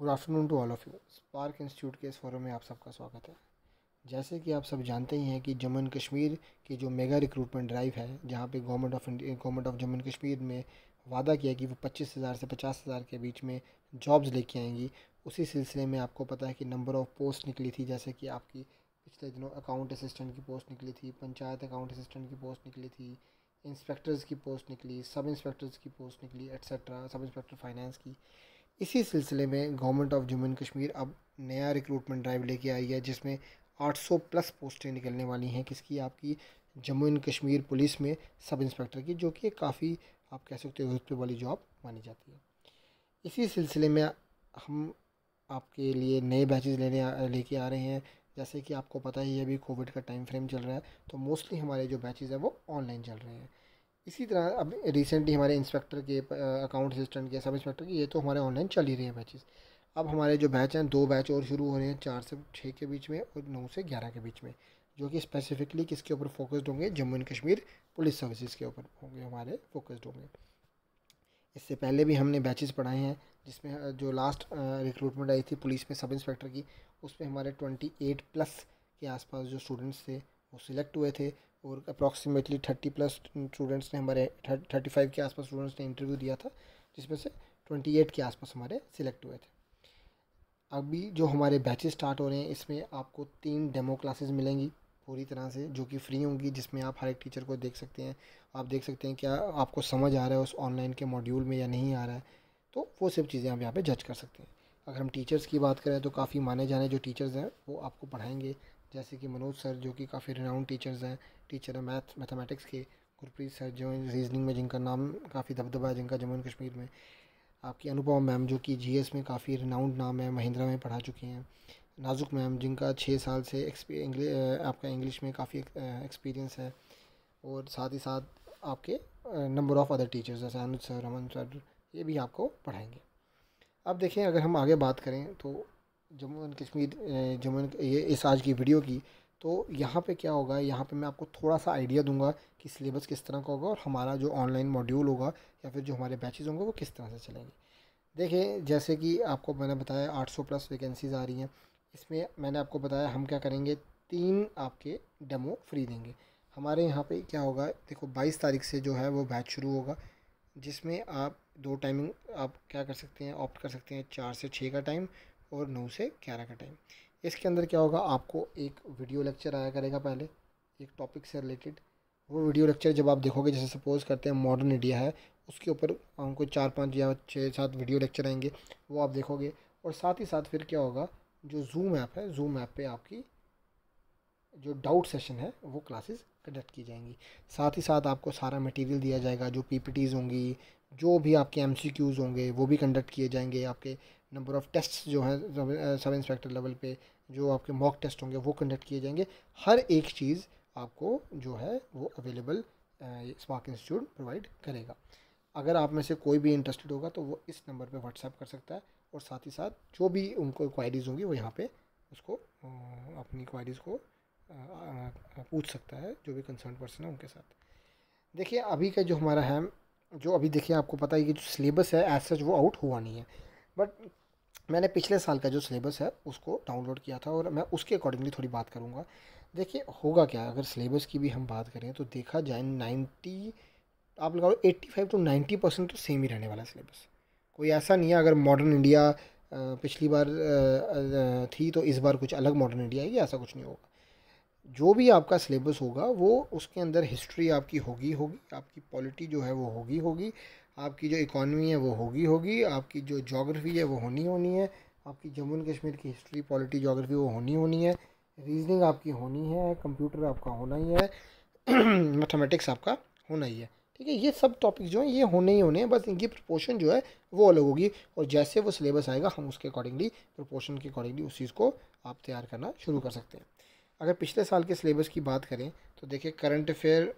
good afternoon to all of you spark institute के इस forum में आप सबका स्वागत है जैसे कि आप सब जानते ही हैं कि जम्मू एंड कश्मीर की जो मेगा रिक्रूटमेंट ड्राइव है जहाँ पे government of India government of Jammu and Kashmir ने वादा किया कि वो पच्चीस हज़ार से पचास हज़ार के बीच में जॉब्स लेके आएंगी उसी सिलसिले में आपको पता है कि नंबर ऑफ़ पोस्ट निकली थी जैसे कि आपकी पिछले दिनों अकाउंट असिस्टेंट की पोस्ट निकली थी पंचायत अकाउंट असिस्टेंट की पोस्ट निकली थी इंस्पेक्टर्स की पोस्ट निकली सब इंस्पेक्टर्स की पोस्ट निकली एट्सट्रा सब इंस्पेक्टर फाइनेंस की इसी सिलसिले में government of Jammu and Kashmir अब नया रिक्रूटमेंट ड्राइव लेके आई है जिसमें 800 प्लस पोस्टें निकलने वाली हैं किसकी आपकी जम्मू एंड कश्मीर पुलिस में सब इंस्पेक्टर की जो कि काफ़ी आप कह सकते हो रुतबे वाली जॉब मानी जाती है इसी सिलसिले में हम आपके लिए नए बैचेज लेने लेके आ रहे हैं जैसे कि आपको पता ही है अभी कोविड का टाइम फ्रेम चल रहा है तो मोस्टली हमारे जो बैचेज़ हैं वो ऑनलाइन चल रहे हैं इसी तरह अब रिसेंटली हमारे इंस्पेक्टर के अकाउंट असिस्टेंट के सब इंस्पेक्टर के ये तो हमारे ऑनलाइन चल ही रहे हैं बैचेस अब हमारे जो बैच हैं दो बैच और शुरू हो रहे हैं चार से छः के बीच में और नौ से ग्यारह के बीच में जो कि स्पेसिफिकली किसके ऊपर फोकस्ड होंगे Jammu and Kashmir police services के ऊपर होंगे हमारे फोकस्ड होंगे इससे पहले भी हमने बैचेस पढ़ाए हैं जिसमें जो लास्ट रिक्रूटमेंट आई थी पुलिस में सब इंस्पेक्टर की उसमें हमारे ट्वेंटी एट प्लस के आसपास जो स्टूडेंट्स थे वो सिलेक्ट हुए थे और अप्रॉक्सीमेटली थर्टी प्लस स्टूडेंट्स ने हमारे थर्टी फाइव के आसपास स्टूडेंट्स ने इंटरव्यू दिया था जिसमें से ट्वेंटी एट के आसपास हमारे सिलेक्ट हुए थे अभी जो हमारे बैचेस स्टार्ट हो रहे हैं इसमें आपको तीन डेमो क्लासेस मिलेंगी पूरी तरह से जो कि फ्री होंगी जिसमें आप हर एक टीचर को देख सकते हैं आप देख सकते हैं क्या आपको समझ आ रहा है उस ऑनलाइन के मॉड्यूल में या नहीं आ रहा है तो वो सब चीज़ें आप यहाँ पर जज कर सकते हैं अगर हम टीचर्स की बात करें तो काफ़ी माने जाने जो टीचर्स हैं वो आपको पढ़ाएंगे जैसे कि मनोज सर जो कि काफ़ी रिनाउंड टीचर्स हैं टीचर हैं मैथ मैथमेटिक्स के गुरप्रीत सर जो रीजनिंग में जिनका नाम काफ़ी दबदबा है जिनका जम्मू एंड कश्मीर में आपकी अनुपम मैम जो कि जीएस में काफ़ी रिनाउंड नाम है महिंद्रा में पढ़ा चुकी हैं नाजुक मैम जिनका छः साल से आपका इंग्लिश में काफ़ी एक्सपीरियंस है और साथ ही साथ आपके नंबर ऑफ़ अदर टीचर्स जैसे अनुज सर अमन सर ये भी आपको पढ़ाएंगे अब देखें अगर हम आगे बात करें तो जम्मू एंड कश्मीर जम्मू ये इस आज की वीडियो की तो यहाँ पे क्या होगा यहाँ पे मैं आपको थोड़ा सा आइडिया दूंगा कि सिलेबस किस तरह का होगा और हमारा जो ऑनलाइन मॉड्यूल होगा या फिर जो हमारे बैचेज़ होंगे वो किस तरह से चलेंगे देखिए जैसे कि आपको मैंने बताया 800 प्लस वैकेंसीज़ आ रही हैं इसमें मैंने आपको बताया हम क्या करेंगे तीन आपके डेमो फ्री देंगे हमारे यहाँ पर क्या होगा देखो बाईस तारीख से जो है वो बैच शुरू होगा जिसमें आप दो टाइमिंग आप क्या कर सकते हैं ऑप्ट कर सकते हैं चार से छः का टाइम और नौ से ग्यारह का टाइम इसके अंदर क्या होगा आपको एक वीडियो लेक्चर आया करेगा पहले एक टॉपिक से रिलेटेड वो वीडियो लेक्चर जब आप देखोगे जैसे सपोज़ करते हैं मॉडर्न इंडिया है उसके ऊपर हमको चार पाँच या छः सात वीडियो लेक्चर आएंगे वो आप देखोगे और साथ ही साथ फिर क्या होगा जो जूम ऐप है जूम ऐप पे आपकी जो डाउट सेशन है वो क्लासेस कंडक्ट की जाएंगी साथ ही साथ आपको सारा मटेरियल दिया जाएगा जो पी होंगी जो भी आपके एम होंगे वो भी कंडक्ट किए जाएंगे आपके नंबर ऑफ़ टेस्ट जो हैं सब इंस्पेक्टर लेवल पे जो आपके मॉक टेस्ट होंगे वो कंडक्ट किए जाएंगे हर एक चीज़ आपको जो है वो अवेलेबल स्मार्क इंस्टीट्यूट प्रोवाइड करेगा अगर आप में से कोई भी इंटरेस्टेड होगा तो वो इस नंबर पे व्हाट्सएप कर सकता है और साथ ही साथ जो भी उनको क्वायरीज़ होंगी वो यहाँ पे उसको अपनी क्वायरीज़ को पूछ सकता है जो भी कंसर्न पर्सन है उनके साथ देखिए अभी का जो हमारा है जो अभी देखिए आपको पता है कि जो सिलेबस है एज सच वो आउट हुआ नहीं है बट मैंने पिछले साल का जो सिलेबस है उसको डाउनलोड किया था और मैं उसके अकॉर्डिंगली थोड़ी बात करूँगा देखिए होगा क्या अगर सिलेबस की भी हम बात करें तो देखा जाए नाइन्टी आप लगाओ एट्टी फाइव टू तो नाइन्टी परसेंट तो सेम ही रहने वाला सिलेबस कोई ऐसा नहीं है अगर मॉडर्न इंडिया पिछली बार थी तो इस बार कुछ अलग मॉडर्न इंडिया आएगी ऐसा कुछ नहीं होगा जो भी आपका सिलेबस होगा वो उसके अंदर हिस्ट्री आपकी होगी होगी आपकी पॉलिटी जो है वो होगी होगी आपकी जो इकॉनमी है वो होगी होगी आपकी जो जोग्राफ़ी है वो होनी होनी है आपकी जम्मू एंड कश्मीर की हिस्ट्री पॉलिटी जोग्राफ़ी वो होनी होनी है रीजनिंग आपकी होनी है कंप्यूटर आपका होना ही है मैथमेटिक्स आपका होना ही है ठीक है ये सब टॉपिक जो हैं ये होने ही होने हैं बस इनकी प्रपोर्शन जो है वो अलग होगी और जैसे वो सिलेबस आएगा हम उसके अकॉर्डिंगली प्रपोर्शन के अकॉर्डिंगली उस चीज़ को आप तैयार करना शुरू कर सकते हैं अगर पिछले साल के सिलेबस की बात करें तो देखिए करंट अफेयर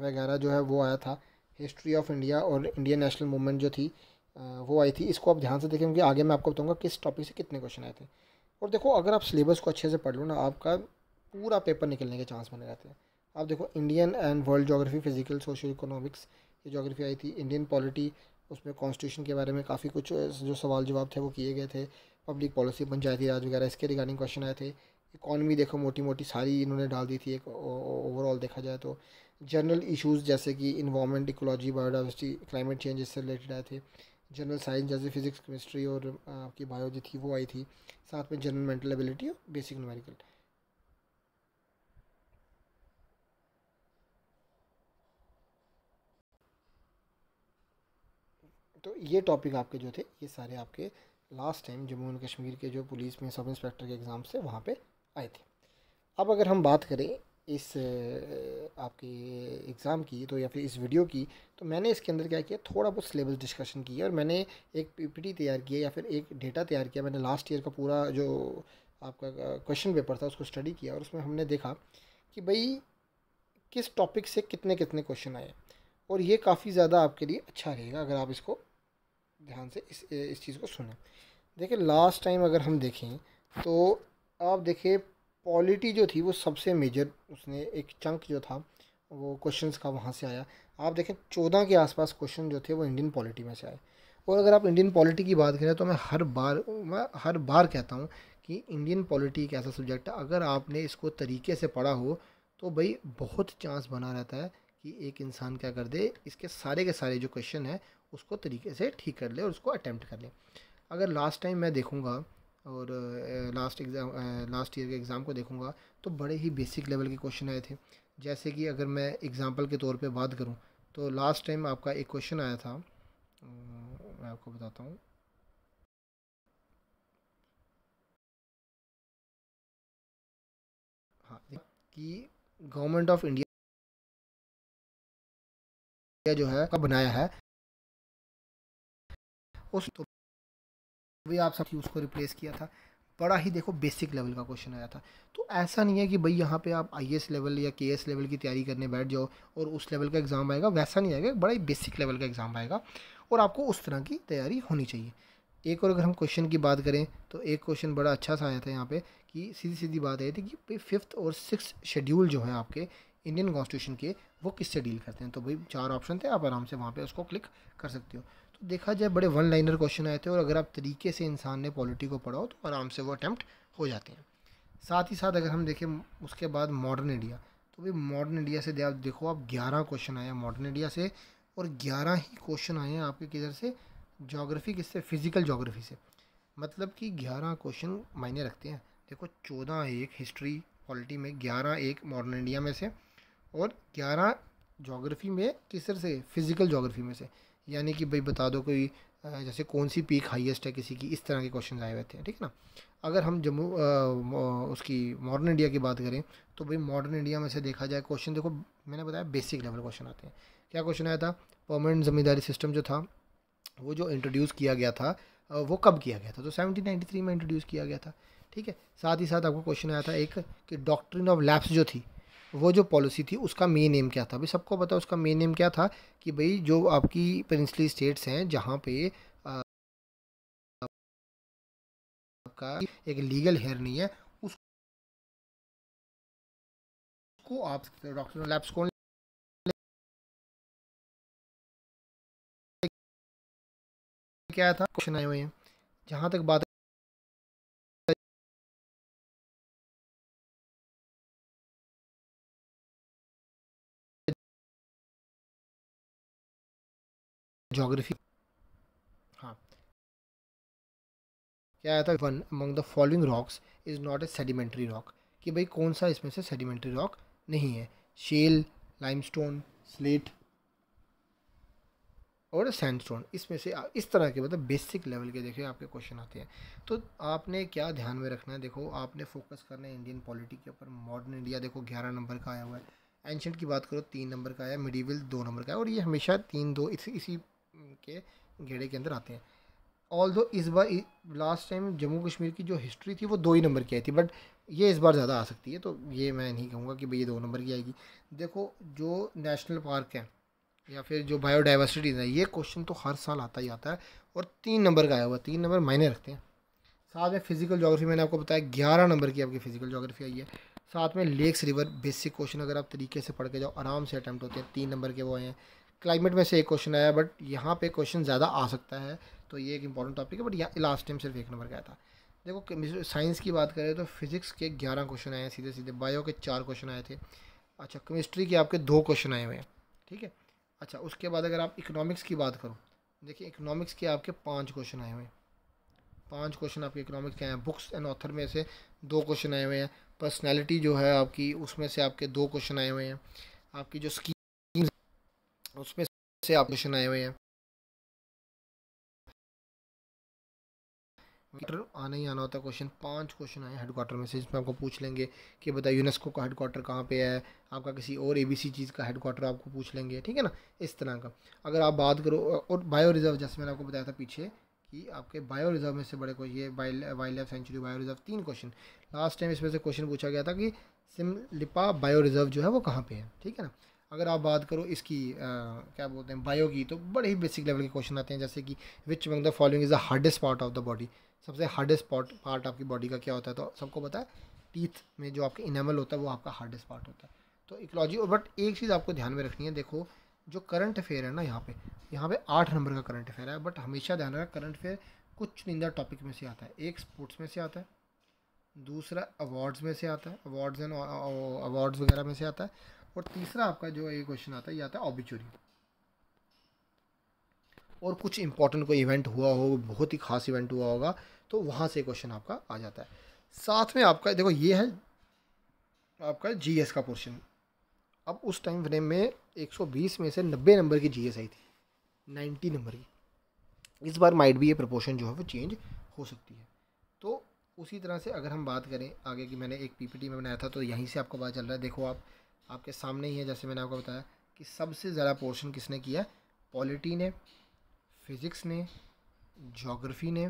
वगैरह जो है वो आया था हिस्ट्री ऑफ इंडिया और इंडियन नेशनल मूवमेंट जो थी वो आई थी इसको आप ध्यान से देखें क्योंकि आगे मैं आपको बताऊँगा किस टॉपिक से कितने क्वेश्चन आए थे और देखो अगर आप सिलेबस को अच्छे से पढ़ लो ना आपका पूरा पेपर निकलने के चांस बने रहते हैं आप देखो Indian and world geography physical social economics ये जोग्राफी आई थी इंडियन पॉलिटी उसमें कॉन्स्टिट्यूशन के बारे में काफ़ी कुछ जो सवाल जवाब थे वो किए गए थे पब्लिक पॉलिसी पंचायती राज वगैरह इसके रिगार्डिंग क्वेश्चन आए थे इकॉनमी देखो मोटी मोटी सारी इन्होंने डाल दी थी एक ओवरऑल देखा जाए तो जनरल इशूज़ जैसे कि environment ecology biodiversity climate change इससे रिलेटेड आए थे जनरल साइंस जैसे फिजिक्स केमिस्ट्री और आपकी बायोलॉजी थी वो आई थी साथ में जनरल मेंटल एबिलिटी और बेसिक न्यूमेरिकल तो ये टॉपिक आपके जो थे ये सारे आपके last time Jammu and Kashmir के जो पुलिस में सब इंस्पेक्टर के एग्ज़ाम्स थे वहाँ पे आए थे अब अगर हम बात करें इस आपकी एग्ज़ाम की तो या फिर इस वीडियो की तो मैंने इसके अंदर क्या किया थोड़ा बहुत सिलेबस डिस्कशन किया और मैंने एक पीपीटी तैयार किया या फिर एक डेटा तैयार किया मैंने लास्ट ईयर का पूरा जो आपका क्वेश्चन पेपर था उसको स्टडी किया और उसमें हमने देखा कि भाई किस टॉपिक से कितने कितने क्वेश्चन आए और ये काफ़ी ज़्यादा आपके लिए अच्छा रहेगा अगर आप इसको ध्यान से इस इस चीज़ को सुने देखिए लास्ट टाइम अगर हम देखें तो आप देखिए पॉलिटी जो थी वो सबसे मेजर उसने एक चंक जो था वो क्वेश्चंस का वहाँ से आया आप देखें चौदह के आसपास क्वेश्चन जो थे वो इंडियन पॉलिटी में से आए और अगर आप इंडियन पॉलिटी की बात करें तो मैं हर बार मैं हर बार कहता हूँ कि इंडियन पॉलिटी एक ऐसा सब्जेक्ट है अगर आपने इसको तरीके से पढ़ा हो तो भाई बहुत चांस बना रहता है कि एक इंसान क्या कर दे इसके सारे के सारे जो क्वेश्चन हैं उसको तरीके से ठीक कर ले और उसको अटैम्प्ट कर ले अगर लास्ट टाइम मैं देखूँगा और लास्ट एग्ज़ाम लास्ट ईयर के एग्ज़ाम को देखूँगा तो बड़े ही बेसिक लेवल के क्वेश्चन आए थे जैसे कि अगर मैं एग्ज़ाम्पल के तौर पे बात करूँ तो लास्ट टाइम आपका एक क्वेश्चन आया था मैं आपको बताता हूँ हाँ कि गवर्नमेंट ऑफ इंडिया जो है बनाया है उस तो भी आप सब उसको रिप्लेस किया था बड़ा ही देखो बेसिक लेवल का क्वेश्चन आया था तो ऐसा नहीं है कि भाई यहाँ पे आप आई लेवल या के लेवल की तैयारी करने बैठ जाओ और उस लेवल का एग्ज़ाम आएगा वैसा नहीं आएगा बड़ा ही बेसिक लेवल का एग्ज़ाम आएगा और आपको उस तरह की तैयारी होनी चाहिए एक और अगर हम क्वेश्चन की बात करें तो एक क्वेश्चन बड़ा अच्छा सा आया था यहाँ पर कि सीधी सीधी बात आई थी कि भाई फिफ्थ और सिक्स शेड्यूल जो हैं आपके इंडियन कॉन्स्टिट्यूशन के वो किससे डील करते हैं तो भाई चार ऑप्शन थे आप आराम से वहाँ पर उसको क्लिक कर सकते हो तो देखा जाए बड़े वन लाइनर क्वेश्चन आए थे और अगर आप तरीके से इंसान ने पॉलिटी को पढ़ाओ तो आराम से वो अटैम्प्ट हो जाते हैं साथ ही साथ अगर हम देखें उसके बाद मॉडर्न इंडिया तो भी मॉडर्न इंडिया से आप देखो आप ग्यारह क्वेश्चन आए हैं मॉडर्न इंडिया से और ग्यारह ही क्वेश्चन आए हैं आपके किधर से जोग्राफी किससे फिजिकल जोग्राफी से मतलब कि ग्यारह क्वेश्चन मायने रखते हैं देखो चौदह एक हिस्ट्री पॉलिटी में ग्यारह एक मॉडर्न इंडिया में से और ग्यारह जोग्राफी में किस तरह से फिज़िकल जोग्राफी में से यानी कि भाई बता दो कोई जैसे कौन सी पीक हाईएस्ट है किसी की इस तरह के क्वेश्चन आए हुए थे ठीक है ना अगर हम जम्मू उसकी मॉडर्न इंडिया की बात करें तो भाई मॉडर्न इंडिया में से देखा जाए क्वेश्चन देखो मैंने बताया बेसिक लेवल क्वेश्चन आते हैं क्या क्वेश्चन आया था परमानेंट जमींदारी सिस्टम जो था वो जो इंट्रोड्यूस किया गया था वो कब किया गया था तो सेवनटीन थ्री में इंट्रोड्यूस किया गया था ठीक है साथ ही साथ आपको क्वेश्चन आया था एक कि डॉक्ट्रिन ऑफ लैब्स जो थी वो जो पॉलिसी थी उसका मेन एम क्या था भाई सबको पता उसका मेन एम क्या था कि भाई जो आपकी प्रिंसली स्टेट्स हैं जहाँ पे आपका एक लीगल हेयर नहीं है उसको आप डॉक्टर लैब्स कौन क्या था क्वेश्चन आए हुए हैं जहाँ तक बात जोग्राफी हाँ क्या आया था one among the following rocks is not a sedimentary rock कि भाई कौन सा इसमें से सेडिमेंट्री रॉक नहीं है शेल लाइमस्टोन स्लेट और सैंडस्टोन इसमें से इस तरह के मतलब बेसिक लेवल के देखिए आपके क्वेश्चन आते हैं तो आपने क्या ध्यान में रखना है देखो आपने फोकस करना है इंडियन पॉलिटी के ऊपर मॉडर्न इंडिया देखो ग्यारह नंबर का आया हुआ है एंशंट की बात करो तीन नंबर का आया मिडीविल दो नंबर का है और ये हमेशा तीन दो इस, इसी के घेरे के अंदर आते हैं ऑल दो इस बार लास्ट टाइम जम्मू कश्मीर की जो हिस्ट्री थी वो दो ही नंबर की आई थी बट ये इस बार ज़्यादा आ सकती है तो ये मैं नहीं कहूँगा कि भाई ये दो नंबर की आएगी देखो जो नेशनल पार्क हैं या फिर जो बायोडाइवर्सिटी है ये क्वेश्चन तो हर साल आता ही आता है और तीन नंबर का आया हुआ तीन नंबर मायने रखते हैं साथ में फिजिकल जोग्राफी मैंने आपको बताया ग्यारह नंबर की आपकी फिजिकल जोग्राफी आई है साथ में लेक्स रिवर बेसिक क्वेश्चन अगर आप तरीके से पढ़ के जाओ आराम से अटैम्प्ट होते हैं तीन नंबर के वो आए हैं क्लाइमेट में से एक क्वेश्चन आया बट यहाँ पे क्वेश्चन ज़्यादा आ सकता है तो ये एक इंपॉर्टेंट टॉपिक है बट यहाँ लास्ट टाइम सिर्फ एक नंबर का था देखो साइंस की बात करें तो फिजिक्स के ग्यारह क्वेश्चन आए सीधे सीधे बायो के चार क्वेश्चन आए थे अच्छा केमिस्ट्री के आपके दो क्वेश्चन आए हुए हैं ठीक है अच्छा उसके बाद अगर आप इकोनॉमिक्स की बात करो देखिए इकोनॉमिक्स के आपके पाँच क्वेश्चन आए हुए हैं पाँच क्वेश्चन आपके इकोनॉमिक्स के आए हैं बुक्स एंड ऑथर में से दो क्वेश्चन आए हुए हैं पर्सनैलिटी जो है आपकी उसमें से आपके दो क्वेश्चन आए हुए हैं आपकी जो स्की उसमें से आप क्वेश्चन आए हुए हैं आना ही आना होता है क्वेश्चन पांच क्वेश्चन आए हेडक्वार्टर में से जिसमें आपको पूछ लेंगे कि बताइए यूनेस्को का हेडक्वार्टर कहाँ पे है आपका किसी और एबीसी चीज़ का हेडक्वार्टर आपको पूछ लेंगे ठीक है ना इस तरह का अगर आप बात करो और बायो रिजर्व जैसे मैंने आपको बताया था पीछे कि आपके बायो रिजर्व में से बड़े क्वेश्चन ये wildlife sanctuary bio reserve तीन क्वेश्चन लास्ट टाइम इसमें से क्वेश्चन पूछा गया था कि सिमलिपा बायो रिजर्व जो है वो कहाँ पर है ठीक है ना अगर आप बात करो इसकी आ, क्या बोलते हैं बायो की तो बड़े ही बेसिक लेवल के क्वेश्चन आते हैं जैसे कि which among the following is the hardest part of the body सबसे हार्डेस्ट पार्ट पार्ट आपकी बॉडी का क्या होता है तो सबको पता है टीथ में जो आपका इनेमल होता है वो आपका हार्डेस्ट पार्ट होता है तो इकोलॉजी बट एक चीज़ आपको ध्यान में रखनी है देखो जो करंट अफेयर है ना यहाँ पे यहाँ पे आठ नंबर का करंट अफेयर है बट हमेशा ध्यान रखा करंट अफेयर कुछ चुनिंदा टॉपिक में से आता है एक स्पोर्ट्स में से आता है दूसरा अवार्ड्स में से आता है अवार्ड्स एंड अवार्ड्स वगैरह में से आता है और तीसरा आपका जो है ये क्वेश्चन आता है ये आता है ऑबिचुरी और कुछ इंपॉर्टेंट कोई इवेंट हुआ हो बहुत ही खास इवेंट हुआ होगा तो वहाँ से क्वेश्चन आपका आ जाता है साथ में आपका देखो ये है आपका जीएस का पोर्शन अब उस टाइम फ्रेम में 120 में से 90 नंबर की जीएस आई थी 90 नंबर की इस बार माइट भी ये प्रपोर्शन जो है वो चेंज हो सकती है तो उसी तरह से अगर हम बात करें आगे की मैंने एक पीपीटी में बनाया था तो यहीं से आपको पता चल रहा है देखो आप आपके सामने ही है जैसे मैंने आपको बताया कि सबसे ज़्यादा पोर्शन किसने किया पॉलिटी ने फिज़िक्स ने जोग्राफ़ी ने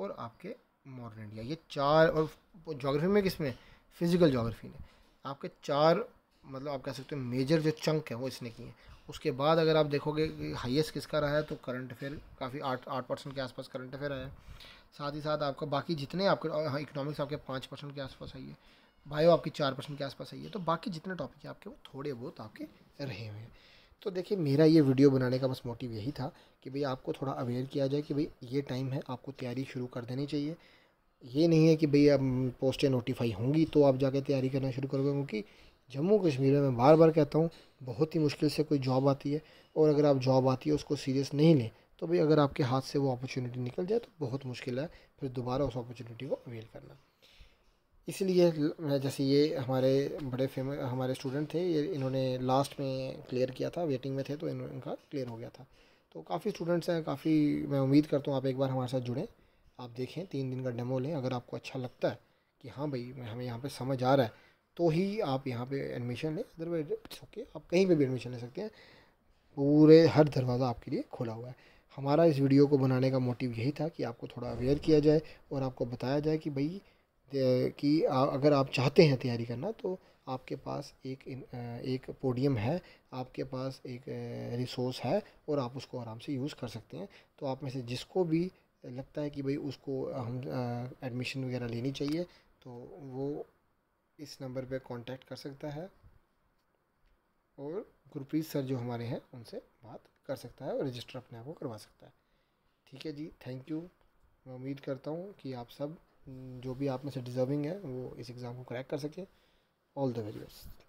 और आपके मॉडर्न इंडिया ये चार और जोग्राफ़ी में किस में फ़िज़िकल जोग्राफ़ी ने आपके चार मतलब आप कह सकते हो मेजर जो चंक है वो इसने किए उसके बाद अगर आप देखोगे कि हाईएस्ट किसका रहा है तो करंट अफेयर काफ़ी आठ आठ परसेंट के आसपास करंट अफेयर आया साथ ही साथ आपका बाकी जितने आपके इकोनॉमिक्स हाँ, आपके पाँच परसेंट के आसपास आई है बायो आपकी चार परसेंट के आसपास आई है तो बाकी जितने टॉपिक हैं आपके वो थोड़े बहुत आपके रहे हुए हैं तो देखिए मेरा ये वीडियो बनाने का बस मोटिव यही था कि भाई आपको थोड़ा अवेयर किया जाए कि भाई ये टाइम है आपको तैयारी शुरू कर देनी चाहिए ये नहीं है कि भाई अब पोस्टें नोटिफाई होंगी तो आप जाके तैयारी करना शुरू करोगे क्योंकि जम्मू कश्मीर में मैं बार बार कहता हूँ बहुत ही मुश्किल से कोई जॉब आती है और अगर आप जॉब आती है उसको सीरियस नहीं लें तो भाई अगर आपके हाथ से वो अपॉर्चुनिटी निकल जाए तो बहुत मुश्किल है फिर दोबारा उस अपॉर्चुनिटी को अवेल करना इसलिए जैसे ये हमारे बड़े फेमस हमारे स्टूडेंट थे ये इन्होंने लास्ट में क्लियर किया था वेटिंग में थे तो इनका क्लियर हो गया था तो काफ़ी स्टूडेंट्स हैं काफ़ी मैं उम्मीद करता हूँ आप एक बार हमारे साथ जुड़ें आप देखें तीन दिन का डेमो लें अगर आपको अच्छा लगता है कि हाँ भाई हमें यहाँ पर समझ आ रहा है तो ही आप यहाँ पर एडमिशन लें अदरवाइज इट्स ओके आप कहीं पर भी एडमिशन ले सकते हैं पूरे हर दरवाज़ा आपके लिए खुला हुआ है हमारा इस वीडियो को बनाने का मोटिव यही था कि आपको थोड़ा अवेयर किया जाए और आपको बताया जाए कि भाई कि अगर आप चाहते हैं तैयारी करना तो आपके पास एक एक पोडियम है आपके पास एक रिसोर्स है और आप उसको आराम से यूज़ कर सकते हैं तो आप में से जिसको भी लगता है कि भाई उसको हम एडमिशन वगैरह लेनी चाहिए तो वो इस नंबर पे कांटेक्ट कर सकता है और गुरप्रीत सर जो हमारे हैं उनसे बात कर सकता है और रजिस्टर अपने आप को करवा सकता है ठीक है जी थैंक यू मैं उम्मीद करता हूँ कि आप सब जो भी आप में से डिज़र्विंग है वो इस एग्ज़ाम को क्रैक कर सके ऑल द वेरी बेस्ट